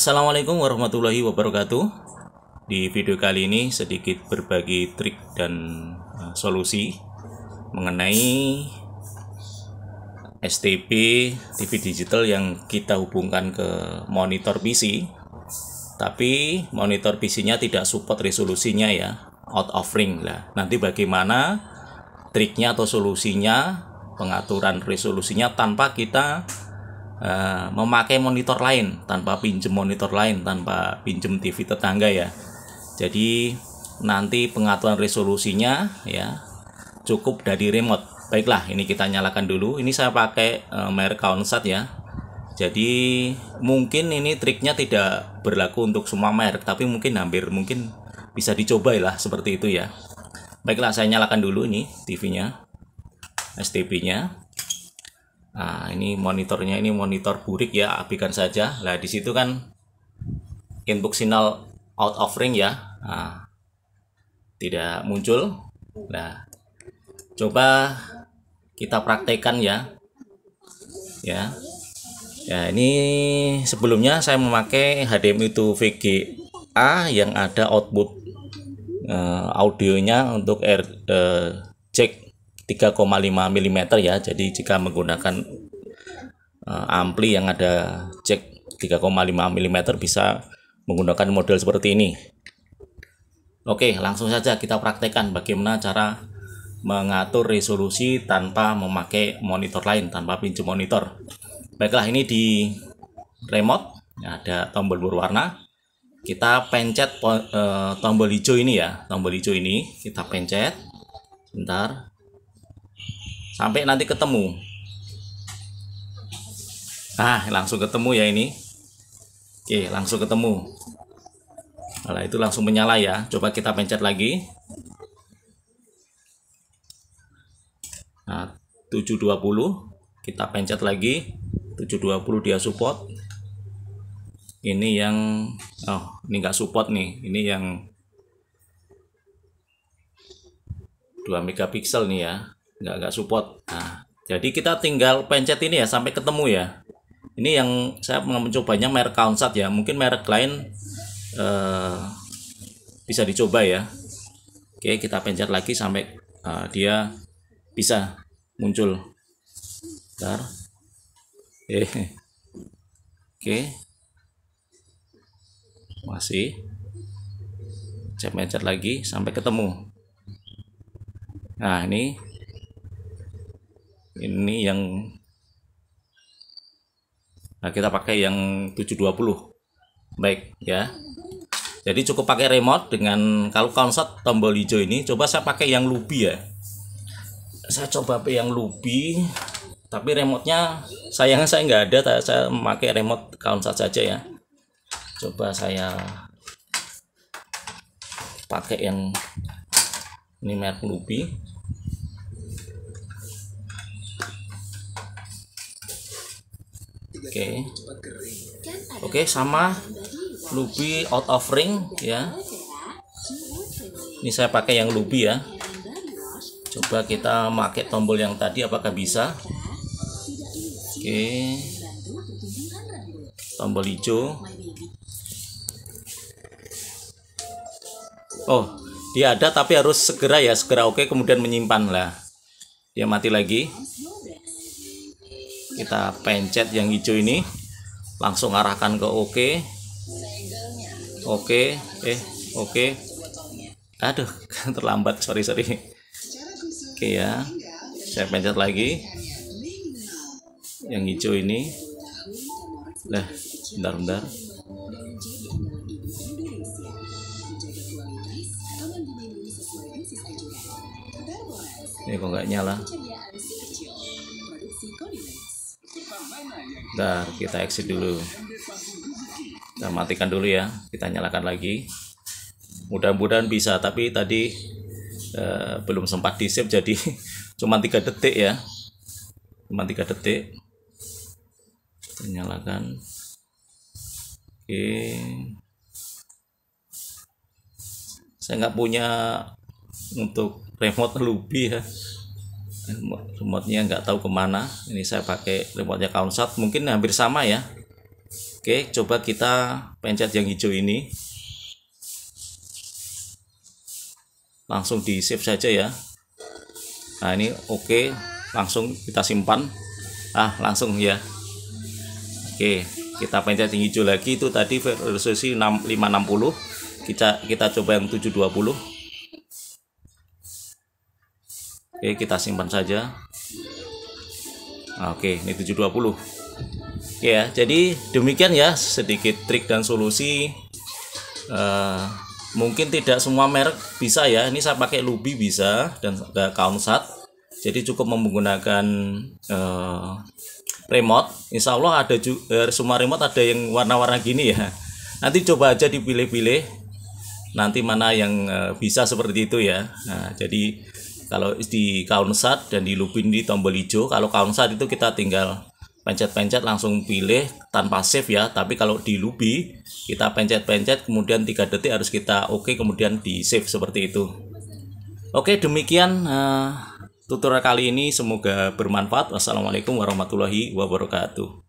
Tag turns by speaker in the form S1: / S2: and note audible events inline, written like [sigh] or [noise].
S1: Assalamualaikum warahmatullahi wabarakatuh. Di video kali ini sedikit berbagi trik dan eh, solusi mengenai STP TV digital yang kita hubungkan ke monitor PC. Tapi monitor PC-nya tidak support resolusinya ya, out of ring lah. Nanti bagaimana triknya atau solusinya, pengaturan resolusinya tanpa kita uh, memakai monitor lain tanpa pinjem monitor lain tanpa pinjem TV tetangga ya jadi nanti pengaturan resolusinya ya cukup dari remote baiklah ini kita nyalakan dulu ini saya pakai uh, merek Kaunsat ya jadi mungkin ini triknya tidak berlaku untuk semua merek tapi mungkin hampir mungkin bisa dicoba lah seperti itu ya baiklah saya nyalakan dulu ini TV nya STB nya Nah, ini monitornya ini monitor burik ya, apikan saja. lah di situ kan input sinyal out of ring ya. Nah, tidak muncul. Nah, coba kita praktekkan ya. Ya. Ya, ini sebelumnya saya memakai HDMI to VGA yang ada output eh, audionya untuk air eh, jack 3,5 mm ya jadi jika menggunakan uh, ampli yang ada jack 3,5 mm bisa menggunakan model seperti ini Oke langsung saja kita praktekkan bagaimana cara mengatur resolusi tanpa memakai monitor lain tanpa pintu monitor baiklah ini di remote ada tombol berwarna kita pencet uh, tombol hijau ini ya tombol hijau ini kita pencet bentar sampai nanti ketemu ah langsung ketemu ya ini oke langsung ketemu kalau itu langsung menyala ya. Coba kita pencet lagi. Nah, 720 kita pencet lagi. 720 dia support. Ini yang oh, ini enggak support nih. Ini yang 2 megapiksel nih ya nggak nggak support nah jadi kita tinggal pencet ini ya sampai ketemu ya ini yang saya mencobanya merek Kaunsat ya mungkin merek lain eh, bisa dicoba ya oke kita pencet lagi sampai eh, dia bisa muncul Bentar. eh oke masih saya pencet lagi sampai ketemu nah ini ini yang nah kita pakai yang 720 baik ya jadi cukup pakai remote dengan kalau konsep tombol hijau ini coba saya pakai yang lubi ya saya coba pakai yang lubi tapi remotenya sayangnya saya nggak ada saya memakai remote konsep saja ya coba saya pakai yang ini merek lubi oke okay. oke okay, sama lubi out of ring ya ini saya pakai yang lubi ya coba kita pakai tombol yang tadi apakah bisa oke okay. tombol hijau oh dia ada tapi harus segera ya segera oke okay, kemudian menyimpan lah dia mati lagi kita pencet yang hijau ini langsung arahkan ke oke oke eh oke aduh [laughs] terlambat sorry sorry oke ya saya pencet lagi yang hijau ini lah bentar bentar ini kok nggak nyala Bentar, kita exit dulu. Kita matikan dulu ya. Kita nyalakan lagi. Mudah-mudahan bisa, tapi tadi eh, belum sempat di save jadi [laughs] cuma 3 detik ya. Cuma 3 detik. Kita nyalakan. Oke. Saya nggak punya untuk remote lebih ya remote-nya nggak tahu kemana ini saya pakai remote-nya Kaunsat mungkin hampir sama ya oke coba kita pencet yang hijau ini langsung di save saja ya nah ini oke langsung kita simpan ah langsung ya oke kita pencet yang hijau lagi itu tadi resolusi 6560 kita kita coba yang 720 Oke, kita simpan saja. Oke, ini 720. Ya, jadi demikian ya sedikit trik dan solusi. Uh, mungkin tidak semua merek bisa ya. Ini saya pakai Lubi bisa dan ada Kaunsat. Jadi cukup menggunakan uh, remote. Insya Allah ada juga, uh, eh, semua remote ada yang warna-warna gini ya. Nanti coba aja dipilih-pilih nanti mana yang bisa seperti itu ya. Nah, jadi kalau di Kaunsat dan di Lupin di tombol hijau, kalau Kaunsat itu kita tinggal pencet-pencet langsung pilih tanpa save ya. Tapi kalau di Lubi kita pencet-pencet kemudian tiga detik harus kita oke okay, kemudian di save seperti itu. Oke, okay, demikian uh, tutorial kali ini semoga bermanfaat. Wassalamualaikum warahmatullahi wabarakatuh.